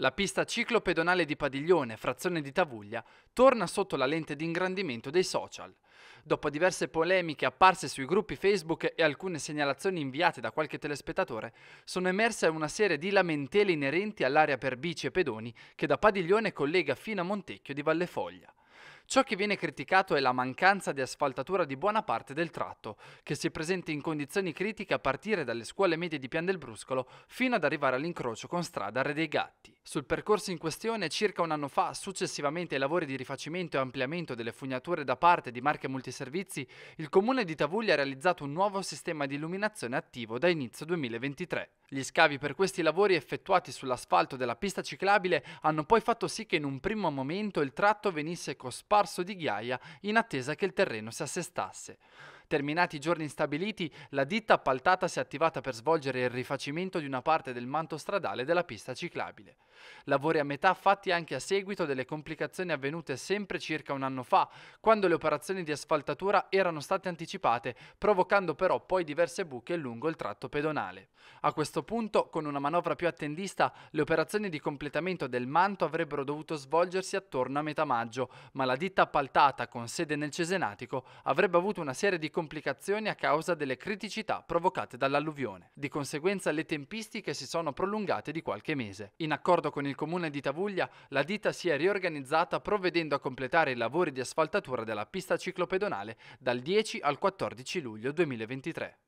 La pista ciclopedonale di Padiglione, frazione di Tavuglia, torna sotto la lente di ingrandimento dei social. Dopo diverse polemiche apparse sui gruppi Facebook e alcune segnalazioni inviate da qualche telespettatore, sono emerse una serie di lamentele inerenti all'area per bici e pedoni che da Padiglione collega fino a Montecchio di Valle Foglia. Ciò che viene criticato è la mancanza di asfaltatura di buona parte del tratto, che si presenta in condizioni critiche a partire dalle scuole medie di Pian del Bruscolo fino ad arrivare all'incrocio con strada Re dei Gatti. Sul percorso in questione, circa un anno fa, successivamente ai lavori di rifacimento e ampliamento delle fognature da parte di Marche Multiservizi, il comune di Tavuglia ha realizzato un nuovo sistema di illuminazione attivo da inizio 2023. Gli scavi per questi lavori effettuati sull'asfalto della pista ciclabile hanno poi fatto sì che in un primo momento il tratto venisse cosparso scomparso di ghiaia in attesa che il terreno si assestasse. Terminati i giorni stabiliti, la ditta appaltata si è attivata per svolgere il rifacimento di una parte del manto stradale della pista ciclabile. Lavori a metà fatti anche a seguito delle complicazioni avvenute sempre circa un anno fa, quando le operazioni di asfaltatura erano state anticipate, provocando però poi diverse buche lungo il tratto pedonale. A questo punto, con una manovra più attendista, le operazioni di completamento del manto avrebbero dovuto svolgersi attorno a metà maggio, ma la ditta appaltata con sede nel Cesenatico avrebbe avuto una serie di complicazioni a causa delle criticità provocate dall'alluvione. Di conseguenza le tempistiche si sono prolungate di qualche mese. In accordo con il comune di Tavuglia, la ditta si è riorganizzata provvedendo a completare i lavori di asfaltatura della pista ciclopedonale dal 10 al 14 luglio 2023.